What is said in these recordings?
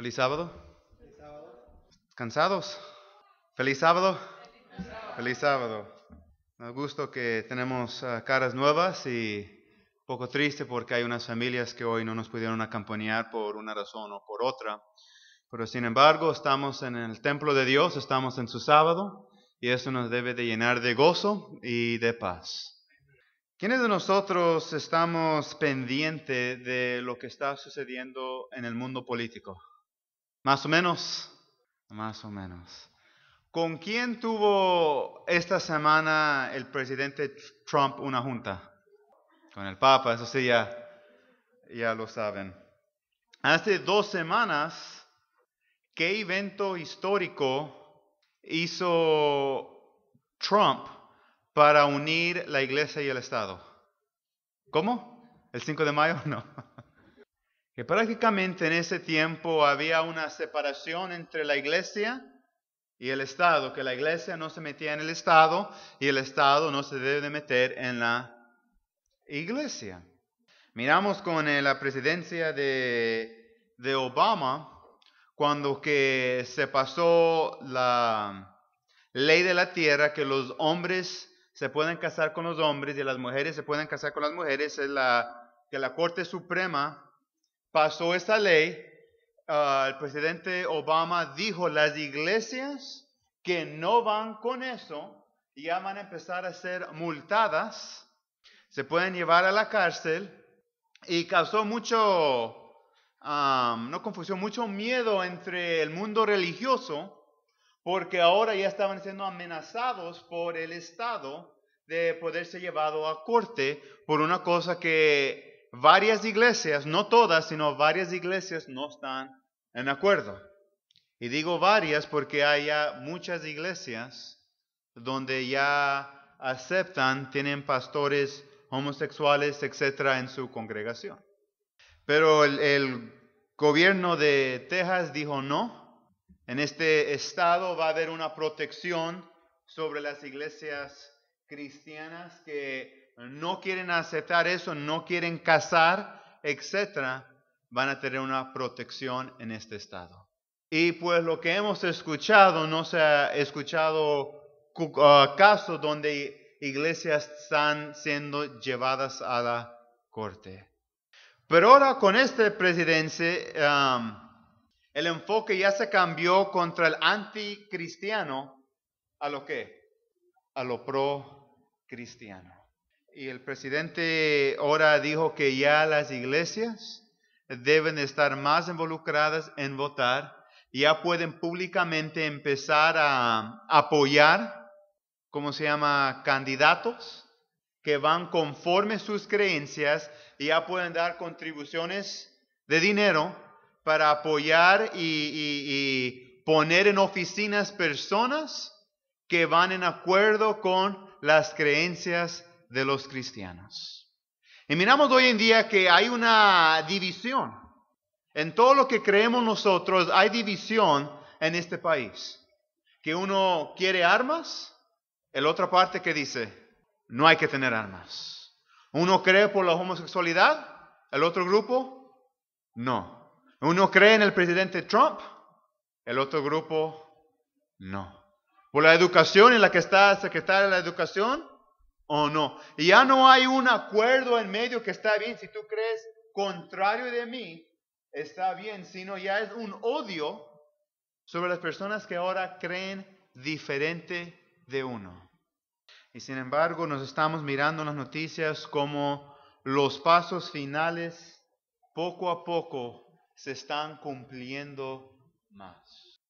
Feliz sábado. ¿Cansados? Feliz sábado. Feliz sábado. Me gusto que tenemos ah, caras nuevas y un poco triste porque hay unas familias que hoy no nos pudieron acompañar por una razón o por otra. Pero sin embargo, estamos en el templo de Dios, estamos en su sábado y eso nos debe de llenar de gozo y de paz. ¿Quiénes de nosotros estamos pendientes de lo que está sucediendo en el mundo político? Más o menos, más o menos. ¿Con quién tuvo esta semana el presidente Trump una junta? Con el Papa, eso sí, ya, ya lo saben. Hace dos semanas, ¿qué evento histórico hizo Trump para unir la iglesia y el Estado? ¿Cómo? ¿El 5 de mayo? No que prácticamente en ese tiempo había una separación entre la iglesia y el Estado, que la iglesia no se metía en el Estado y el Estado no se debe de meter en la iglesia. Miramos con eh, la presidencia de, de Obama, cuando que se pasó la ley de la tierra, que los hombres se pueden casar con los hombres y las mujeres se pueden casar con las mujeres, es la, que la Corte Suprema pasó esta ley, ah, el presidente Obama dijo, las iglesias que no van con eso ya van a empezar a ser multadas, se pueden llevar a la cárcel y causó mucho, ah, no confusión, mucho miedo entre el mundo religioso porque ahora ya estaban siendo amenazados por el Estado de poderse llevado a corte por una cosa que varias iglesias, no todas, sino varias iglesias no están en acuerdo. Y digo varias porque hay muchas iglesias donde ya aceptan, tienen pastores homosexuales, etcétera, en su congregación. Pero el gobierno de Texas dijo no. En este estado va a haber una protección sobre las iglesias cristianas que no quieren aceptar eso, no quieren casar, etcétera, van a tener una protección en este estado. Y pues lo que hemos escuchado, no se ha escuchado ah, caso casos donde iglesias están siendo llevadas a la corte. Pero ahora con este presidente, el enfoque ya se cambió contra el anticristiano a lo que? A lo pro cristiano. Y el presidente ahora dijo que ya las iglesias deben estar más involucradas en votar, ya pueden públicamente empezar a apoyar, ¿cómo se llama?, candidatos que van conforme sus creencias y ya pueden dar contribuciones de dinero para apoyar y, y, poner en oficinas personas que van en acuerdo con las creencias de los cristianos. Y miramos hoy en día que hay una división. En todo lo que creemos nosotros hay división en este país. Que uno quiere armas, el otra parte que dice, no hay que tener armas. Uno cree por la homosexualidad, el otro grupo, no. Uno cree en el presidente Trump, el otro grupo, no. Por la educación en la que está el de la educación, o no. Y ya no hay un acuerdo en medio que está bien si tú crees contrario de mí, está bien, sino ya es un odio sobre las personas que ahora creen diferente de uno. Y sin embargo, nos estamos mirando en las noticias como los pasos finales poco a poco se están cumpliendo más.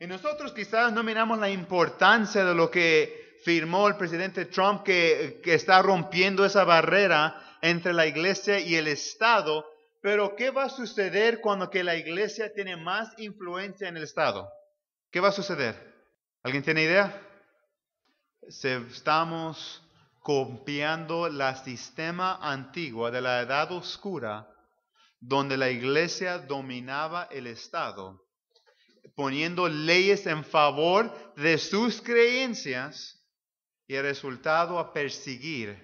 Y nosotros quizás no miramos la importancia de lo que firmó el presidente Trump que, está rompiendo esa barrera entre la iglesia y el Estado. Pero ¿qué va a suceder cuando que la iglesia tiene más influencia en el Estado? ¿Qué va a suceder? ¿Alguien tiene idea? estamos copiando la sistema antigua de la edad oscura donde la iglesia dominaba el Estado, poniendo leyes en favor de sus creencias y el resultado a perseguir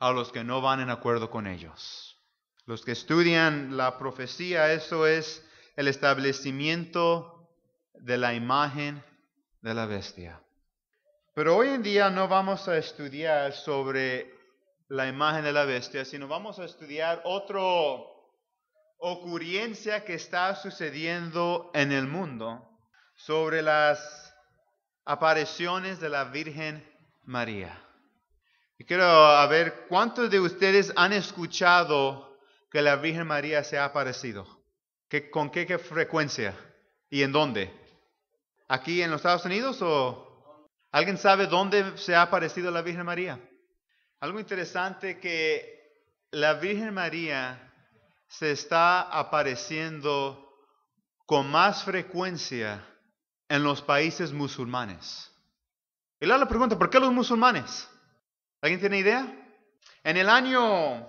a los que no van en acuerdo con ellos. Los que estudian la profecía, eso es el establecimiento de la imagen de la bestia. Pero hoy en día no vamos a estudiar sobre la imagen de la bestia, sino vamos a estudiar otra ocurrencia que está sucediendo en el mundo sobre las apariciones de la Virgen María. Y quiero a ver cuántos de ustedes han escuchado que la Virgen María se ha aparecido. ¿Con qué, qué frecuencia? ¿Y en dónde? ¿Aquí en los Estados Unidos o alguien sabe dónde se ha aparecido la Virgen María? Algo interesante que la Virgen María se está apareciendo con más frecuencia en los países musulmanes. Y la pregunta, ¿por qué los musulmanes? ¿Alguien tiene idea? En el año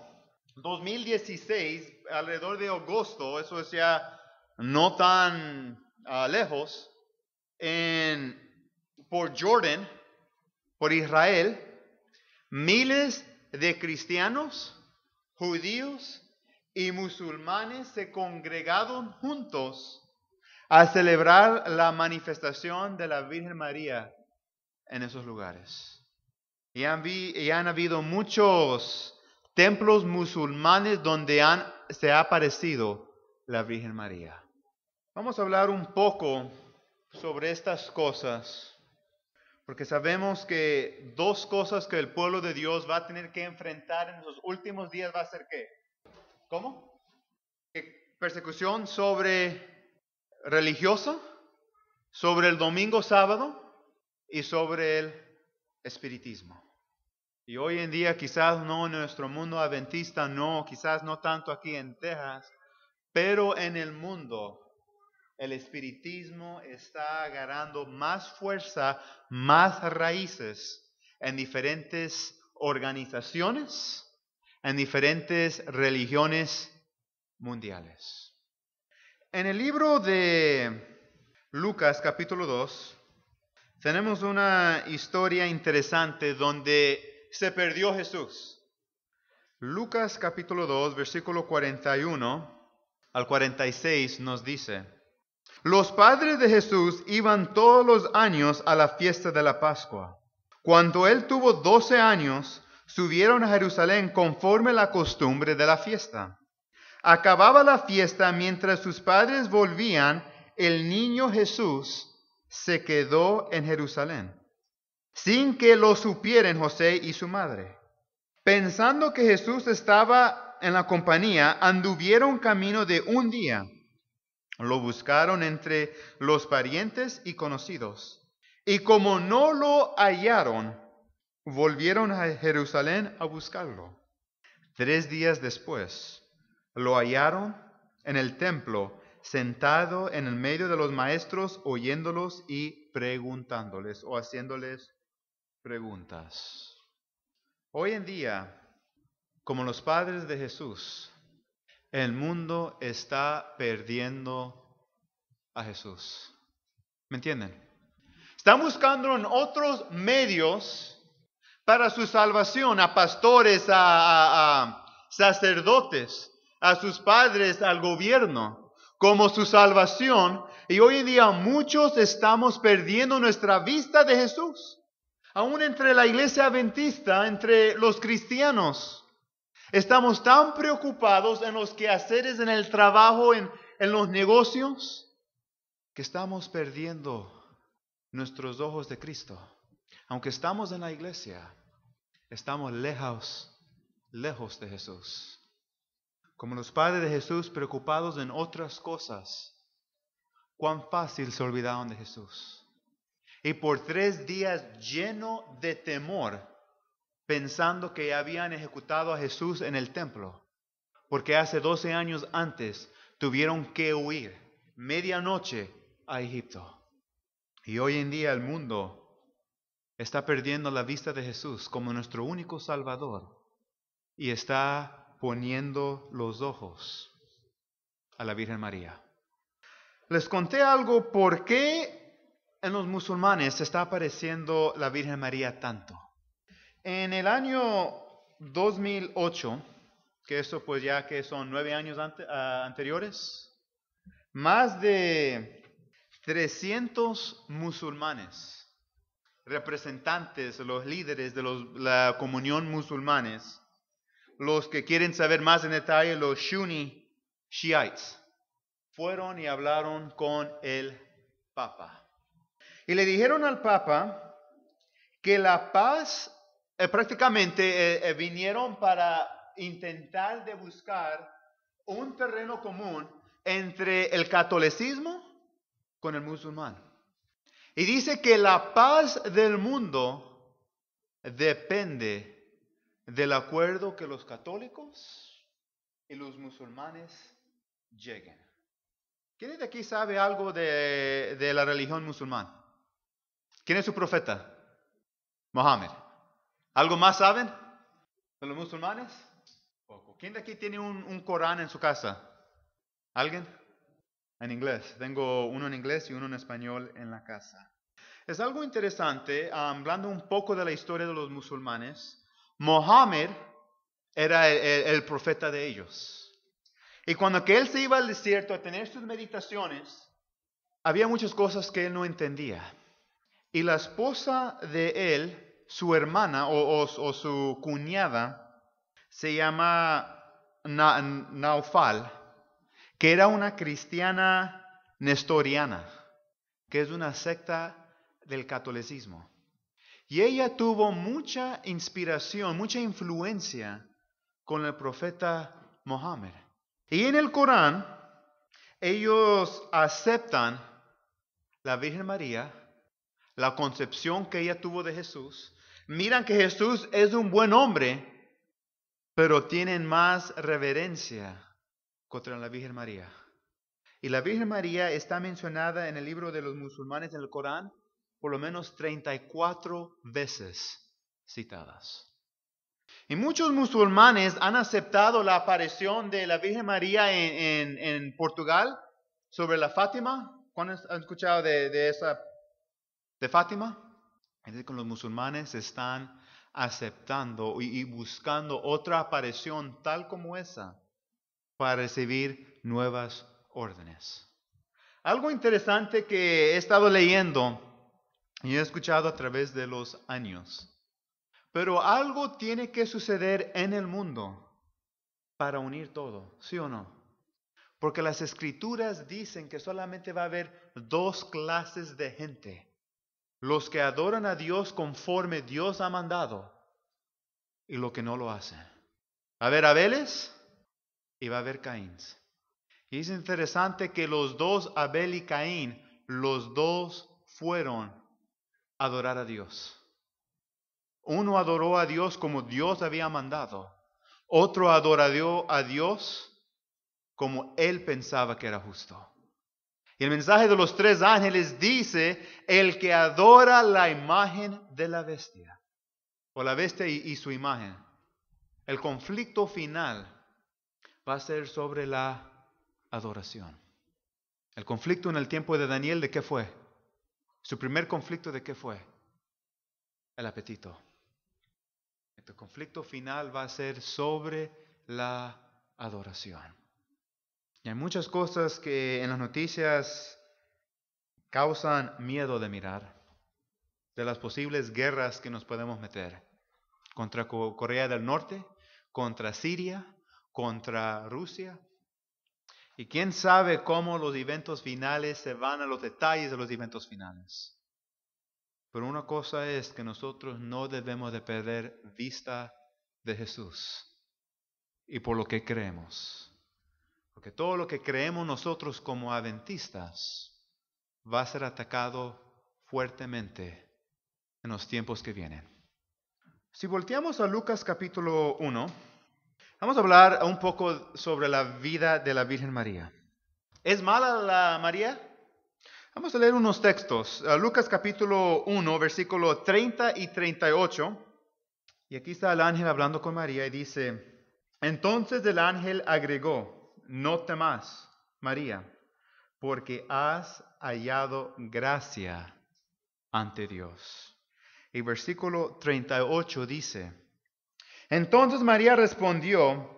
2016, alrededor de agosto, eso es ya no tan ah, lejos, por Jordan, por Israel, miles de cristianos, judíos y musulmanes se congregaron juntos a celebrar la manifestación de la Virgen María en esos lugares. Y han, habido muchos templos musulmanes donde se ha aparecido la Virgen María. Vamos a hablar un poco sobre estas cosas, porque sabemos que dos cosas que el pueblo de Dios va a tener que enfrentar en los últimos días va a ser qué? ¿Cómo? Persecución sobre religiosa, sobre el domingo sábado y sobre el espiritismo. Y hoy en día quizás no en nuestro mundo adventista, no, quizás no tanto aquí en Texas, pero en el mundo el espiritismo está agarrando más fuerza, más raíces en diferentes organizaciones, en diferentes religiones mundiales. En el libro de Lucas capítulo 2, tenemos una historia interesante donde se perdió Jesús. Lucas capítulo 2, versículo 41 al 46 nos dice, los padres de Jesús iban todos los años a la fiesta de la Pascua. Cuando él tuvo doce años, subieron a Jerusalén conforme la costumbre de la fiesta. Acababa la fiesta mientras sus padres volvían, el niño Jesús se quedó en Jerusalén, sin que lo supieran José y su madre. Pensando que Jesús estaba en la compañía, anduvieron camino de un día. Lo buscaron entre los parientes y conocidos. Y como no lo hallaron, volvieron a Jerusalén a buscarlo. Tres días después, lo hallaron en el templo sentado en el medio de los maestros, oyéndolos y preguntándoles o haciéndoles preguntas. Hoy en día, como los padres de Jesús, el mundo está perdiendo a Jesús. ¿Me entienden? Están buscando en otros medios para su salvación, a pastores, a sacerdotes, a sus padres, al gobierno como su salvación. Y hoy en día muchos estamos perdiendo nuestra vista de Jesús. Aún entre la iglesia adventista, entre los cristianos, estamos tan preocupados en los quehaceres, en el trabajo, en, en los negocios, que estamos perdiendo nuestros ojos de Cristo. Aunque estamos en la iglesia, estamos lejos, lejos de Jesús. Como los padres de Jesús preocupados en otras cosas, cuán fácil se olvidaron de Jesús. Y por tres días lleno de temor, pensando que habían ejecutado a Jesús en el templo, porque hace doce años antes tuvieron que huir medianoche a Egipto. Y hoy en día el mundo está perdiendo la vista de Jesús como nuestro único Salvador y está poniendo los ojos a la Virgen María. Les conté algo por qué en los musulmanes está apareciendo la Virgen María tanto. En el año 2008, que eso pues ya que son nueve años ah, anteriores, más de 300 musulmanes, representantes, los líderes de la comunión musulmanes, los que quieren saber más en detalle, los Shuni Shiites, fueron y hablaron con el Papa. Y le dijeron al Papa que la paz, eh, prácticamente eh, eh, vinieron para intentar de buscar un terreno común entre el catolicismo con el musulmán. Y dice que la paz del mundo depende del acuerdo que los católicos y los musulmanes lleguen. ¿Quién de aquí sabe algo de, la religión musulmana? ¿Quién es su profeta? Mohammed. ¿Algo más saben de los musulmanes? Poco. ¿Quién de aquí tiene un Corán en su casa? ¿Alguien? En inglés. Tengo uno en inglés y uno en español en la casa. Es algo interesante, ah, hablando un poco de la historia de los musulmanes. Mohammed era el, profeta de ellos. Y cuando que él se iba al desierto a tener sus meditaciones, había muchas cosas que él no entendía. Y la esposa de él, su hermana o, su cuñada, se llama Naufal, que era una cristiana nestoriana, que es una secta del catolicismo. Y ella tuvo mucha inspiración, mucha influencia con el profeta Mohammed. Y en el Corán, ellos aceptan la Virgen María, la concepción que ella tuvo de Jesús. Miran que Jesús es un buen hombre, pero tienen más reverencia contra la Virgen María. Y la Virgen María está mencionada en el libro de los musulmanes en el Corán por lo menos 34 veces citadas. Y muchos musulmanes han aceptado la aparición de la Virgen María en, Portugal sobre la Fátima. ¿Cuántos han escuchado de, esa de Fátima? Entonces, los musulmanes están aceptando y buscando otra aparición tal como esa para recibir nuevas órdenes. Algo interesante que he estado leyendo y he escuchado a través de los años. Pero algo tiene que suceder en el mundo para unir todo, ¿sí o no? Porque las escrituras dicen que solamente va a haber dos clases de gente. Los que adoran a Dios conforme Dios ha mandado y los que no lo hacen. Va a haber Abeles y va a haber Caíns. Y es interesante que los dos, Abel y Caín, los dos fueron adorar a Dios. Uno adoró a Dios como Dios había mandado. Otro adoró a Dios como él pensaba que era justo. Y el mensaje de los tres ángeles dice, el que adora la imagen de la bestia, o la bestia y, y su imagen, el conflicto final va a ser sobre la adoración. El conflicto en el tiempo de Daniel, ¿de qué fue? Su primer conflicto de qué fue? El apetito. El conflicto final va a ser sobre la adoración. Y hay muchas cosas que en las noticias causan miedo de mirar, de las posibles guerras que nos podemos meter contra Corea del Norte, contra Siria, contra Rusia, y quién sabe cómo los eventos finales se van a los detalles de los eventos finales. Pero una cosa es que nosotros no debemos de perder vista de Jesús y por lo que creemos. Porque todo lo que creemos nosotros como adventistas va a ser atacado fuertemente en los tiempos que vienen. Si volteamos a Lucas capítulo 1, Vamos a hablar un poco sobre la vida de la Virgen María. ¿Es mala la María? Vamos a leer unos textos. Ah, Lucas capítulo 1, versículo 30 y 38. Y aquí está el ángel hablando con María y dice, entonces el ángel agregó, no temas, María, porque has hallado gracia ante Dios. Y versículo 38 dice, entonces María respondió,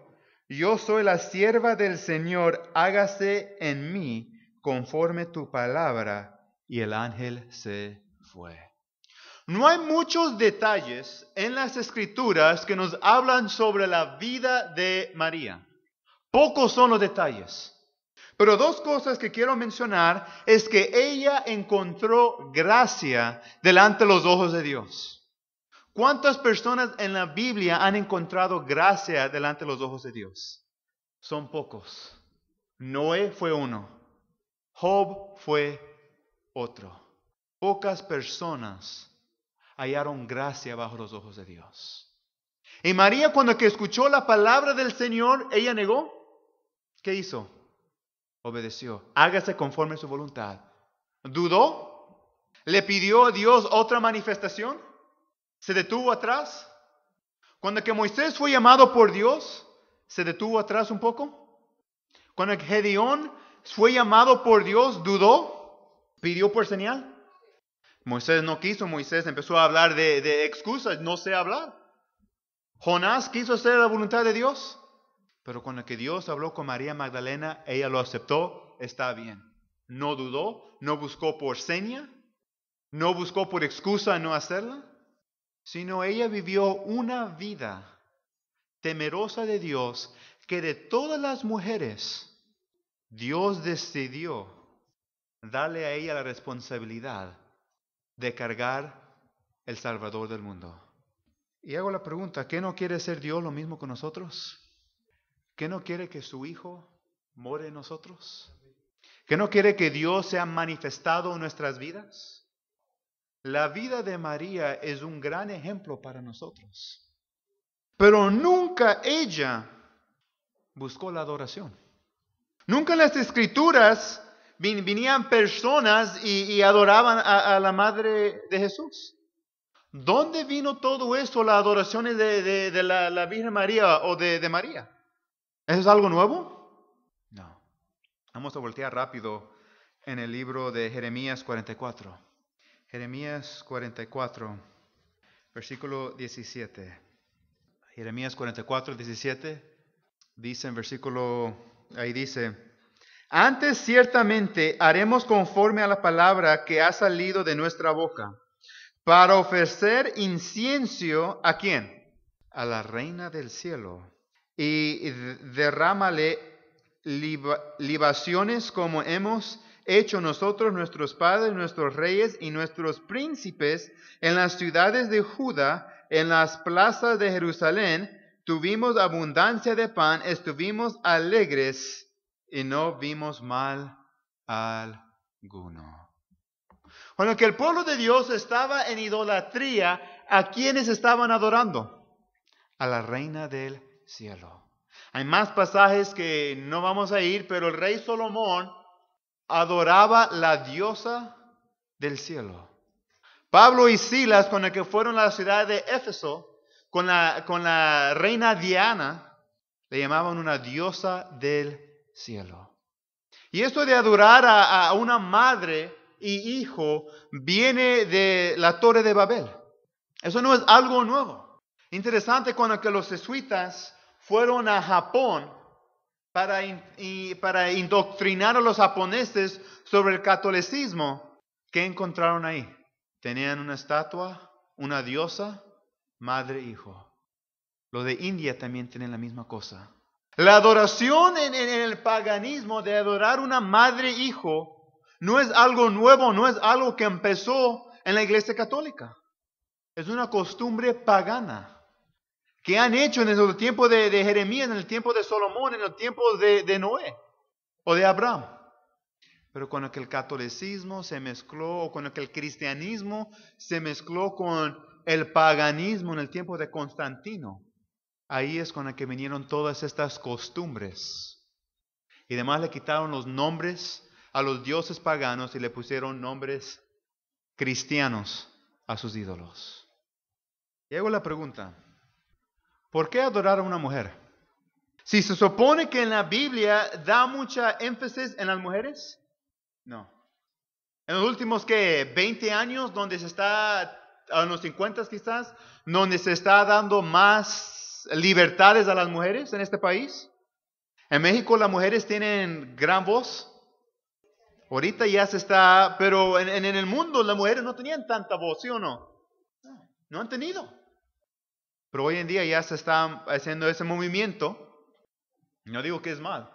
yo soy la sierva del Señor, hágase en mí conforme tu palabra. Y el ángel se fue. No hay muchos detalles en las escrituras que nos hablan sobre la vida de María. Pocos son los detalles. Pero dos cosas que quiero mencionar es que ella encontró gracia delante de los ojos de Dios. ¿Cuántas personas en la Biblia han encontrado gracia delante de los ojos de Dios? Son pocos. Noé fue uno. Job fue otro. Pocas personas hallaron gracia bajo los ojos de Dios. Y María cuando que escuchó la palabra del Señor, ella negó. ¿Qué hizo? Obedeció. Hágase conforme a su voluntad. ¿Dudó? ¿Le pidió a Dios otra manifestación? se detuvo atrás. Cuando que Moisés fue llamado por Dios, se detuvo atrás un poco. Cuando que Gedeón fue llamado por Dios, dudó, pidió por señal. Moisés no quiso, Moisés empezó a hablar de, excusas, no sé hablar. Jonás quiso hacer la voluntad de Dios, pero cuando que Dios habló con María Magdalena, ella lo aceptó, está bien. No dudó, no buscó por seña, no buscó por excusa no hacerla sino ella vivió una vida temerosa de Dios que de todas las mujeres Dios decidió darle a ella la responsabilidad de cargar el Salvador del mundo. Y hago la pregunta, ¿qué no quiere ser Dios lo mismo con nosotros? ¿Qué no quiere que su Hijo more en nosotros? ¿Qué no quiere que Dios sea manifestado en nuestras vidas? La vida de María es un gran ejemplo para nosotros. Pero nunca ella buscó la adoración. Nunca en las escrituras vinían personas y, adoraban a, la madre de Jesús. ¿Dónde vino todo esto, las adoración de, la, Virgen María o de, de María? ¿Eso es algo nuevo? No. Vamos a voltear rápido en el libro de Jeremías 44. Jeremías 44, versículo 17. Jeremías 44, 17 dice en versículo, ahí dice, antes ciertamente haremos conforme a la palabra que ha salido de nuestra boca, para ofrecer incienso a quién? A la reina del cielo. Y derrámale libaciones como hemos hecho nosotros, nuestros padres, nuestros reyes y nuestros príncipes, en las ciudades de Judá, en las plazas de Jerusalén, tuvimos abundancia de pan, estuvimos alegres y no vimos mal alguno. Cuando que el pueblo de Dios estaba en idolatría, ¿a quienes estaban adorando? A la reina del cielo. Hay más pasajes que no vamos a ir, pero el rey Solomón adoraba la diosa del cielo. Pablo y Silas, con el que fueron a la ciudad de Éfeso, con la, con la reina Diana, le llamaban una diosa del cielo. Y esto de adorar a, una madre y hijo viene de la torre de Babel. Eso no es algo nuevo. Interesante cuando que los jesuitas fueron a Japón para, para indoctrinar a los japoneses sobre el catolicismo. ¿Qué encontraron ahí? Tenían una estatua, una diosa, madre, hijo. Lo de India también tiene la misma cosa. La adoración en el paganismo de adorar una madre, hijo, no es algo nuevo, no es algo que empezó en la iglesia católica. Es una costumbre pagana. ¿Qué han hecho en el tiempo de, Jeremías, en el tiempo de Salomón, en el tiempo de, Noé o de Abraham. Pero con el catolicismo se mezcló, o con el cristianismo se mezcló con el paganismo en el tiempo de Constantino, ahí es con el que vinieron todas estas costumbres. Y además le quitaron los nombres a los dioses paganos y le pusieron nombres cristianos a sus ídolos. Y hago la pregunta, ¿Por qué adorar a una mujer? Si se supone que en la Biblia da mucha énfasis en las mujeres, no. En los últimos ¿qué? 20 años, donde se está, a los 50 quizás, donde se está dando más libertades a las mujeres en este país. En México las mujeres tienen gran voz. Ahorita ya se está, pero en, en el mundo las mujeres no tenían tanta voz, ¿sí o no? No han tenido. Pero hoy en día ya se está haciendo ese movimiento. No digo que es mal.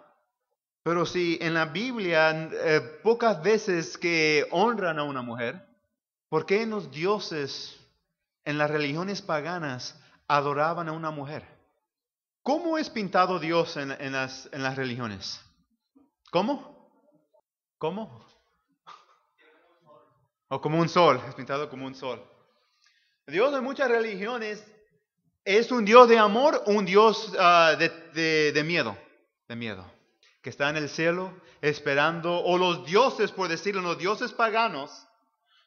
Pero si en la Biblia eh, pocas veces que honran a una mujer, ¿por qué en los dioses, en las religiones paganas, adoraban a una mujer? ¿Cómo es pintado Dios en, las, en las religiones? ¿Cómo? ¿Cómo? O como un sol, es pintado como un sol. Dios en muchas religiones ¿Es un Dios de amor o un Dios ah, de, miedo? De miedo. Que está en el cielo esperando, o los dioses, por decirlo, los dioses paganos.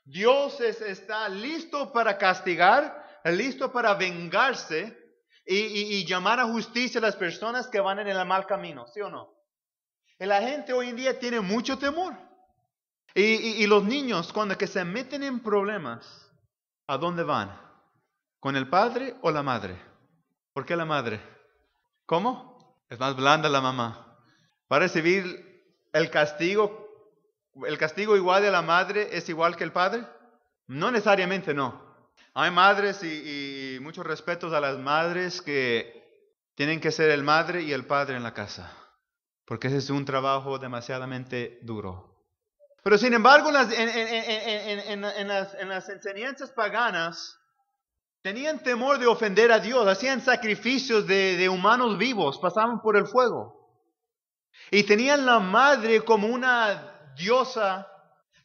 dioses está listo para castigar, listo para vengarse y, llamar a justicia a las personas que van en el mal camino, ¿sí o no? la gente hoy en día tiene mucho temor. Y, y los niños, cuando que se meten en problemas, ¿a dónde van? ¿Con el padre o la madre? ¿Por qué la madre? ¿Cómo? Es más blanda la mamá. Va a recibir el castigo. ¿El castigo igual de la madre es igual que el padre? No necesariamente no. Hay madres y, muchos respetos a las madres que tienen que ser el madre y el padre en la casa, porque ese es un trabajo demasiadamente duro. Pero sin embargo, en las, las enseñanzas paganas, Tenían temor de ofender a Dios, hacían sacrificios de, humanos vivos, pasaban por el fuego. Y tenían la madre como una diosa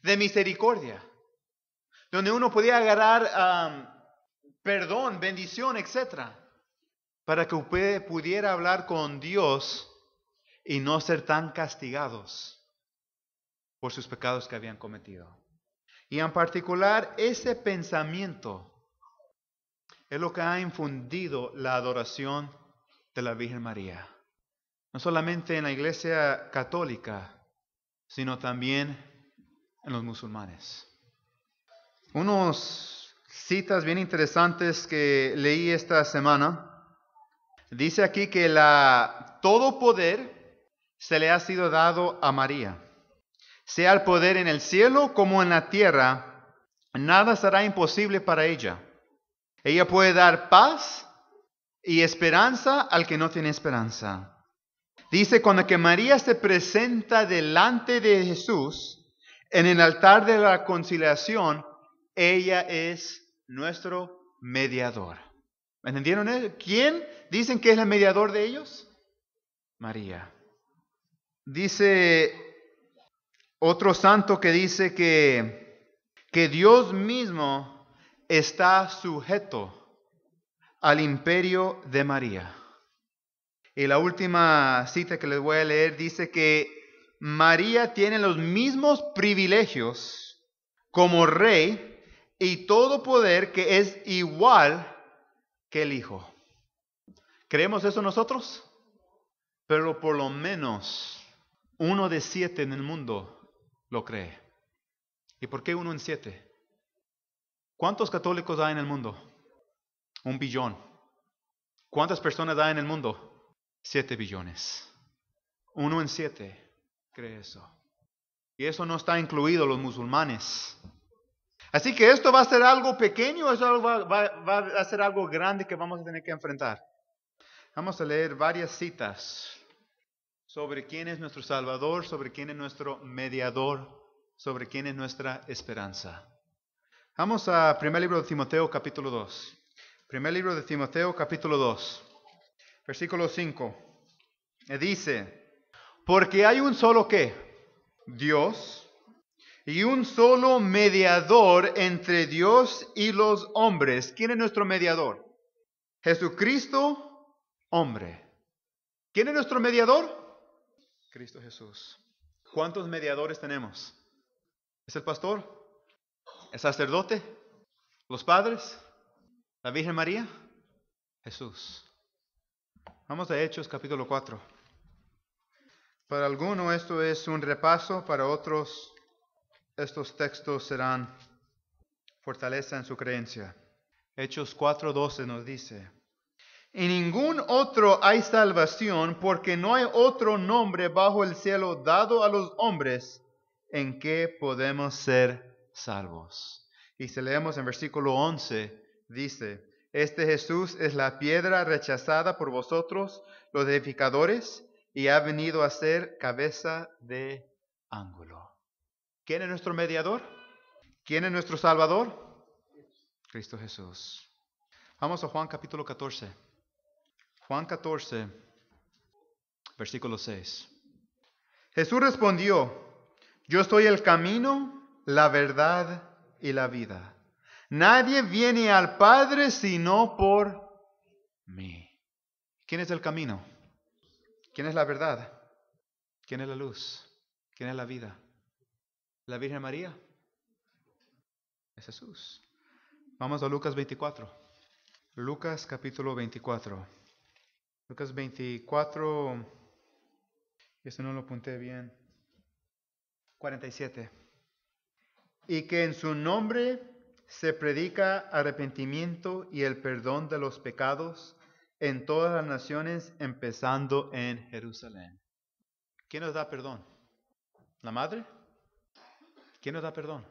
de misericordia, donde uno podía agarrar perdón, bendición, etc., para que pudiera hablar con Dios y no ser tan castigados por sus pecados que habían cometido. Y en particular ese pensamiento es lo que ha infundido la adoración de la Virgen María. No solamente en la iglesia católica, sino también en los musulmanes. Unos citas bien interesantes que leí esta semana. Dice aquí que la, todo poder se le ha sido dado a María. Sea el poder en el cielo como en la tierra, nada será imposible para ella. Ella puede dar paz y esperanza al que no tiene esperanza. Dice, cuando que María se presenta delante de Jesús en el altar de la conciliación, ella es nuestro mediador. ¿Entendieron eso? Eh, ¿Quién dicen que es el mediador de ellos? María. Dice otro santo que dice que, que Dios mismo está sujeto al imperio de María. Y la última cita que les voy a leer dice que María tiene los mismos privilegios como rey y todo poder que es igual que el Hijo. ¿Creemos eso nosotros? Pero por lo menos uno de siete en el mundo lo cree. ¿Y por qué uno en siete? ¿Cuántos católicos hay en el mundo? Un billón. ¿Cuántas personas hay en el mundo? Siete billones. Uno en siete cree eso. Y eso no está incluido los musulmanes. Así que esto va a ser algo pequeño, eso va, a ser algo grande que vamos a tener que enfrentar. Vamos a leer varias citas sobre quién es nuestro Salvador, sobre quién es nuestro mediador, sobre quién es nuestra esperanza. Vamos a primer libro de Timoteo capítulo 2. Primer libro de Timoteo capítulo 2, versículo 5. Dice, porque hay un solo qué, Dios, y un solo mediador entre Dios y los hombres. ¿Quién es nuestro mediador? Jesucristo, hombre. ¿Quién es nuestro mediador? Cristo Jesús. ¿Cuántos mediadores tenemos? ¿Es el pastor? el sacerdote, los padres, la Virgen María, Jesús. Vamos a Hechos capítulo 4. Para algunos esto es un repaso, para otros estos textos serán fortaleza en su creencia. Hechos 4:12 nos dice, en ningún otro hay salvación porque no hay otro nombre bajo el cielo dado a los hombres en que podemos ser salvos. Y si leemos en versículo 11, dice, este Jesús es la piedra rechazada por vosotros, los edificadores, y ha venido a ser cabeza de ángulo. ¿Quién es nuestro mediador? ¿Quién es nuestro Salvador? Cristo Jesús. Vamos a Juan capítulo 14. Juan 14, versículo 6. Jesús respondió, yo soy el camino, la verdad y la vida. Nadie viene al Padre sino por mí. ¿Quién es el camino? ¿Quién es la verdad? ¿Quién es la luz? ¿Quién es la vida? ¿La Virgen María? Es Jesús. Vamos a Lucas 24. Lucas capítulo 24. Lucas 24. Eso no lo apunté bien. 47 y que en su nombre se predica arrepentimiento y el perdón de los pecados en todas las naciones, empezando en Jerusalén. ¿Quién nos da perdón? ¿La madre? ¿Quién nos da perdón?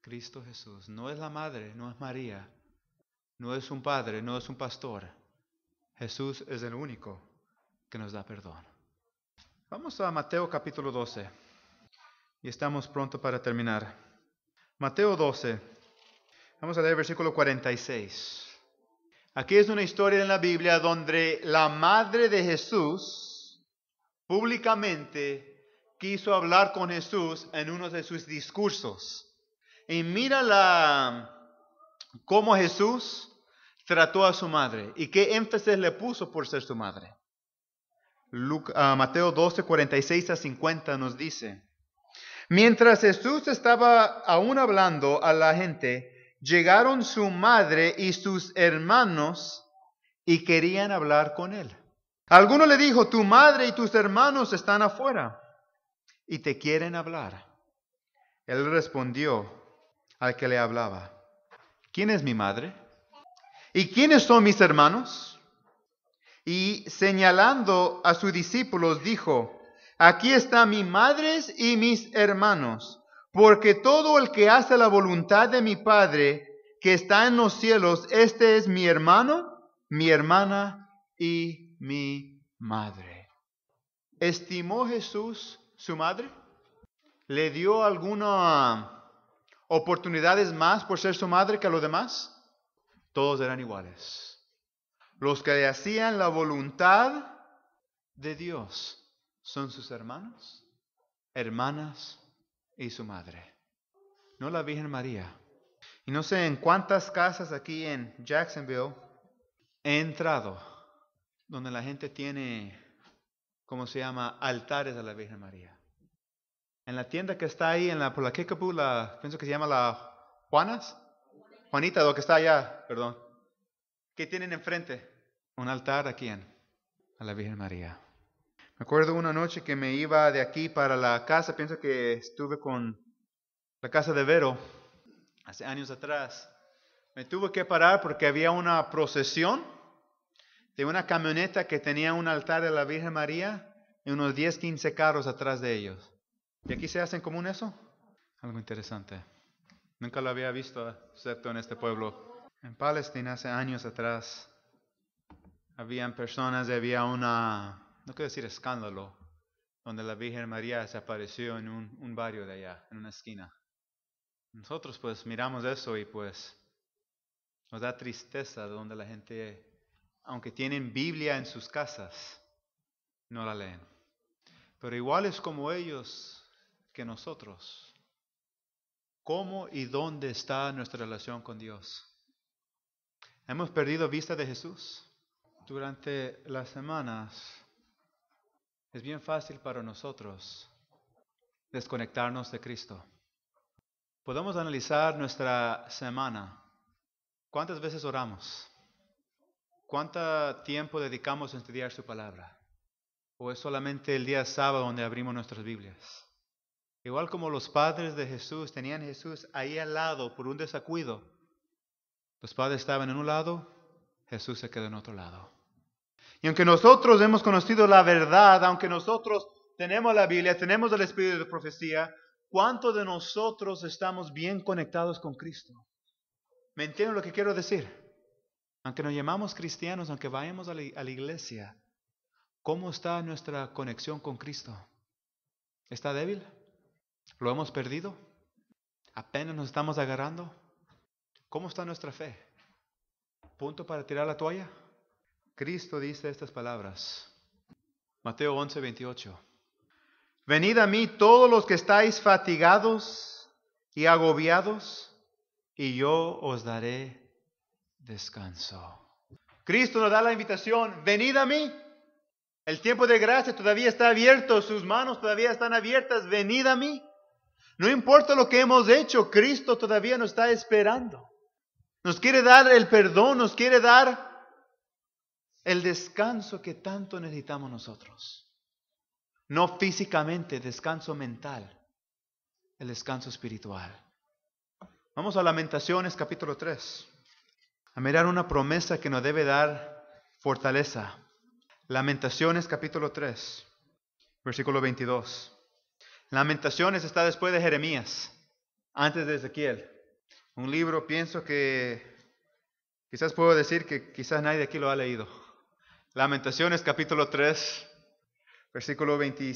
Cristo Jesús. No es la madre, no es María, no es un padre, no es un pastor. Jesús es el único que nos da perdón. Vamos a Mateo capítulo 12 y estamos pronto para terminar. Mateo 12. Vamos a leer versículo 46. Aquí es una historia en la Biblia donde la madre de Jesús públicamente quiso hablar con Jesús en uno de sus discursos. Y mira cómo Jesús trató a su madre y qué énfasis le puso por ser su madre. Ah, Mateo 12, 46 a 50 nos dice. Mientras Jesús estaba aún hablando a la gente, llegaron su madre y sus hermanos y querían hablar con él. Alguno le dijo, tu madre y tus hermanos están afuera y te quieren hablar. Él respondió al que le hablaba, ¿quién es mi madre? ¿Y quiénes son mis hermanos? Y señalando a sus discípulos, dijo, Aquí están mis madres y mis hermanos, porque todo el que hace la voluntad de mi Padre que está en los cielos, este es mi hermano, mi hermana y mi madre. ¿Estimó Jesús su madre? ¿Le dio alguna oportunidades más por ser su madre que a los demás? Todos eran iguales. Los que hacían la voluntad de Dios son sus hermanos, hermanas y su madre, no la Virgen María. Y no sé en cuántas casas aquí en Jacksonville he entrado donde la gente tiene, ¿cómo se llama?, altares a la Virgen María. En la tienda que está ahí, en la, por la Kickapoo, la, pienso que se llama la Juanas, Juanita, lo que está allá, perdón. ¿Qué tienen enfrente? Un altar a quién? A la Virgen María. Me acuerdo una noche que me iba de aquí para la casa, pienso que estuve con la casa de Vero hace años atrás. Me tuve que parar porque había una procesión de una camioneta que tenía un altar de la Virgen María y unos 10, 15 carros atrás de ellos. ¿Y aquí se hace en común eso? Algo interesante. Nunca lo había visto, excepto en este pueblo. En Palestina, hace años atrás, habían personas, había una no quiero decir escándalo, donde la Virgen María se apareció en un, barrio de allá, en una esquina. Nosotros pues miramos eso y pues nos da tristeza donde la gente, aunque tienen Biblia en sus casas, no la leen. Pero igual es como ellos que nosotros. ¿Cómo y dónde está nuestra relación con Dios? ¿Hemos perdido vista de Jesús? Durante las semanas es bien fácil para nosotros desconectarnos de Cristo. Podemos analizar nuestra semana. ¿Cuántas veces oramos? ¿Cuánto tiempo dedicamos a estudiar su palabra? ¿O es solamente el día sábado donde abrimos nuestras Biblias? Igual como los padres de Jesús tenían a Jesús ahí al lado por un desacuido. Los padres estaban en un lado, Jesús se quedó en otro lado. Y aunque nosotros hemos conocido la verdad, aunque nosotros tenemos la Biblia, tenemos el Espíritu de profecía, ¿cuántos de nosotros estamos bien conectados con Cristo? ¿Me entienden lo que quiero decir? Aunque nos llamamos cristianos, aunque vayamos a la, a la iglesia, ¿cómo está nuestra conexión con Cristo? ¿Está débil? ¿Lo hemos perdido? ¿Apenas nos estamos agarrando? ¿Cómo está nuestra fe? ¿Punto para tirar la toalla? Cristo dice estas palabras. Mateo 11, 28. Venid a mí todos los que estáis fatigados y agobiados, y yo os daré descanso. Cristo nos da la invitación, venid a mí. El tiempo de gracia todavía está abierto, sus manos todavía están abiertas, venid a mí. No importa lo que hemos hecho, Cristo todavía nos está esperando. Nos quiere dar el perdón, nos quiere dar el descanso que tanto necesitamos nosotros. No físicamente, descanso mental, el descanso espiritual. Vamos a Lamentaciones capítulo 3, a mirar una promesa que nos debe dar fortaleza. Lamentaciones capítulo 3, versículo 22. Lamentaciones está después de Jeremías, antes de Ezequiel. Un libro, pienso que quizás puedo decir que quizás nadie aquí lo ha leído. Lamentaciones capítulo 3, versículo 20,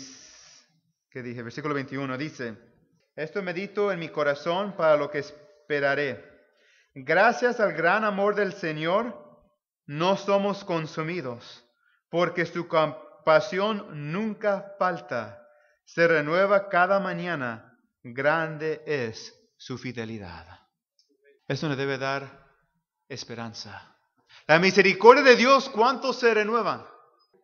¿qué dije? Versículo 21 dice, esto medito en mi corazón para lo que esperaré. Gracias al gran amor del Señor, no somos consumidos, porque su compasión nunca falta, se renueva cada mañana, grande es su fidelidad. Eso le debe dar esperanza. La misericordia de Dios, ¿cuánto se renueva?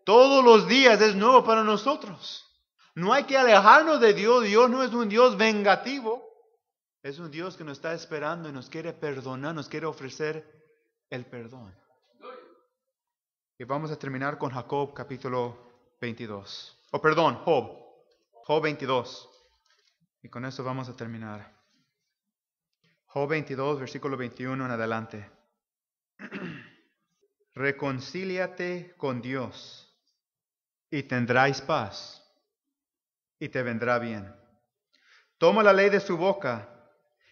Todos los días es nuevo para nosotros. No hay que alejarnos de Dios. Dios no es un Dios vengativo. Es un Dios que nos está esperando y nos quiere perdonar, nos quiere ofrecer el perdón. Y vamos a terminar con Jacob capítulo 22. O perdón, Job. Job 22. Y con eso vamos a terminar. Job 22, versículo 21 en adelante. reconcíliate con Dios y tendráis paz y te vendrá bien. Toma la ley de su boca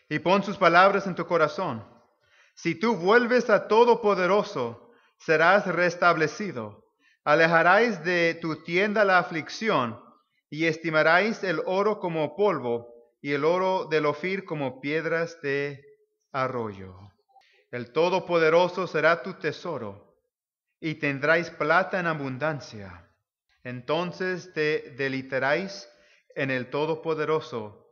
y pon sus palabras en tu corazón. Si tú vuelves a Todopoderoso, serás restablecido. Alejarás de tu tienda la aflicción y estimarás el oro como polvo y el oro del ofir como piedras de arroyo. El Todopoderoso será tu tesoro y tendráis plata en abundancia. Entonces te deliteráis en el Todopoderoso,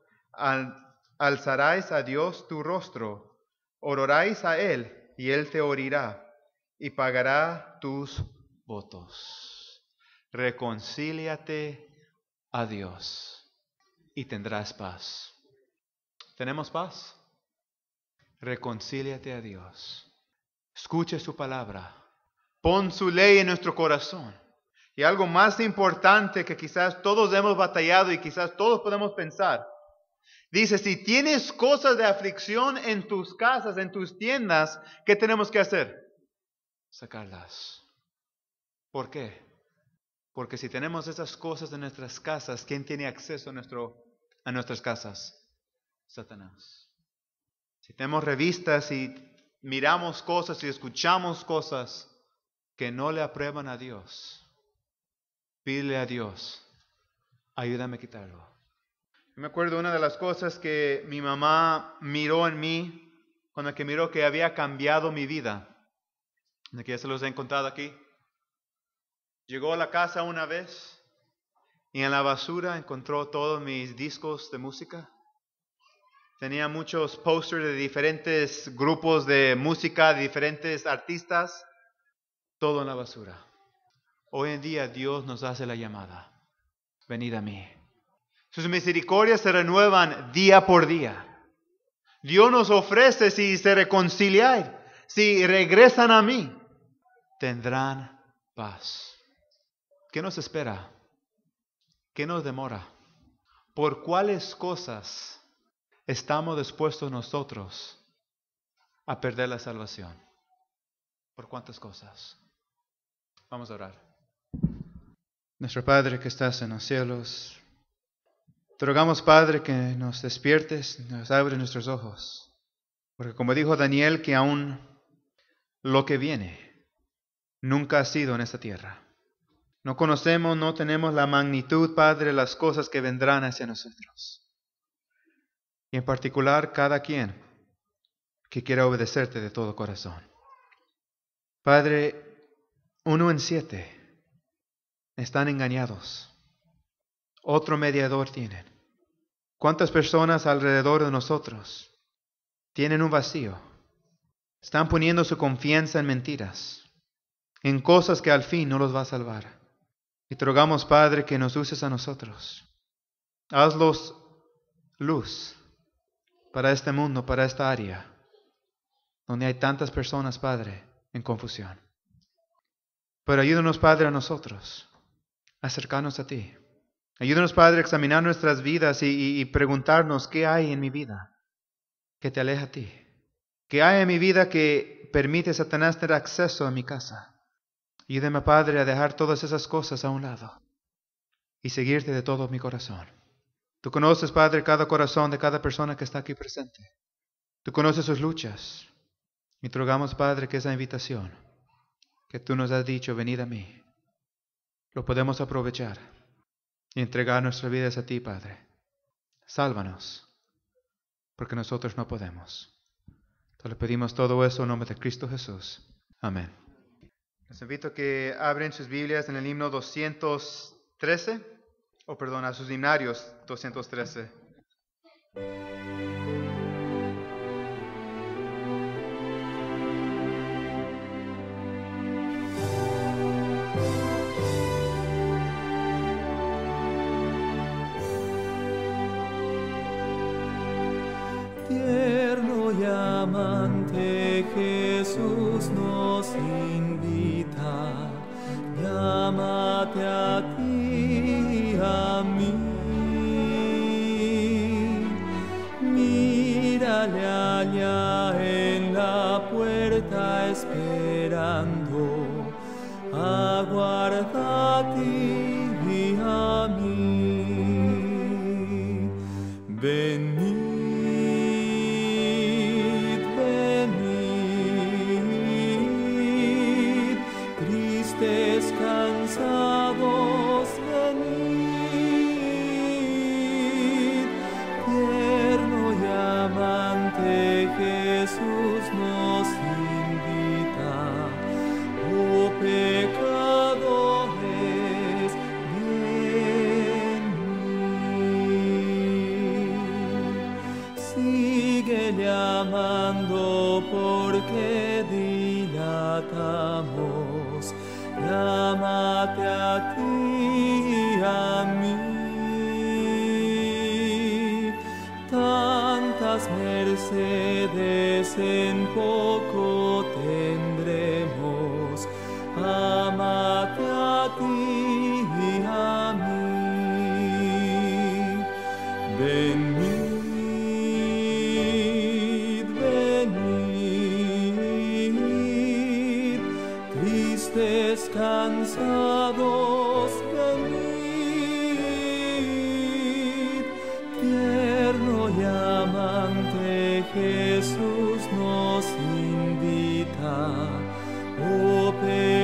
alzaráis a Dios tu rostro, oraréis a Él, y Él te orirá y pagará tus votos. Reconcíliate a Dios, y tendrás paz. ¿Tenemos paz? Reconcíliate a Dios. Escuche su palabra Pon su ley en nuestro corazón. Y algo más importante que quizás todos hemos batallado y quizás todos podemos pensar. Dice, si tienes cosas de aflicción en tus casas, en tus tiendas, ¿qué tenemos que hacer? Sacarlas. ¿Por qué? Porque si tenemos esas cosas en nuestras casas, ¿quién tiene acceso a, nuestro, a nuestras casas? Satanás. Si tenemos revistas y miramos cosas y escuchamos cosas, que no le aprueban a Dios, pídele a Dios, ayúdame a quitarlo. Me acuerdo una de las cosas que mi mamá miró en mí, cuando que miró que había cambiado mi vida, de que ya se los he encontrado aquí. Llegó a la casa una vez y en la basura encontró todos mis discos de música. Tenía muchos posters de diferentes grupos de música, de diferentes artistas todo en la basura. Hoy en día Dios nos hace la llamada. Venid a mí. Sus misericordias se renuevan día por día. Dios nos ofrece si se reconcilian, si regresan a mí, tendrán paz. ¿Qué nos espera? ¿Qué nos demora? ¿Por cuáles cosas estamos dispuestos nosotros a perder la salvación? ¿Por cuántas cosas? Vamos a orar. Nuestro Padre que estás en los cielos, te rogamos, Padre, que nos despiertes, nos abres nuestros ojos. Porque como dijo Daniel, que aún lo que viene nunca ha sido en esta tierra. No conocemos, no tenemos la magnitud, Padre, las cosas que vendrán hacia nosotros. Y en particular cada quien que quiera obedecerte de todo corazón. Padre, uno en siete están engañados. Otro mediador tienen. ¿Cuántas personas alrededor de nosotros tienen un vacío? Están poniendo su confianza en mentiras, en cosas que al fin no los va a salvar. Y te rogamos, Padre, que nos uses a nosotros. Hazlos luz para este mundo, para esta área, donde hay tantas personas, Padre, en confusión. Pero ayúdanos, Padre, a nosotros, acercarnos a ti. Ayúdanos, Padre, a examinar nuestras vidas y, preguntarnos qué hay en mi vida que te aleja a ti. ¿Qué hay en mi vida que permite a Satanás tener acceso a mi casa? Ayúdame, Padre, a dejar todas esas cosas a un lado y seguirte de todo mi corazón. Tú conoces, Padre, cada corazón de cada persona que está aquí presente. Tú conoces sus luchas. Y te rogamos, Padre, que esa invitación que tú nos has dicho, venid a mí, lo podemos aprovechar y entregar nuestras vidas a ti, Padre. Sálvanos, porque nosotros no podemos. Te lo pedimos todo eso en nombre de Cristo Jesús. Amén. Les invito a que abren sus Biblias en el himno 213, o perdón, a sus himnarios 213. a ti, a mí. Mírale allá en la puerta esperando, aguarda a ti. 我陪。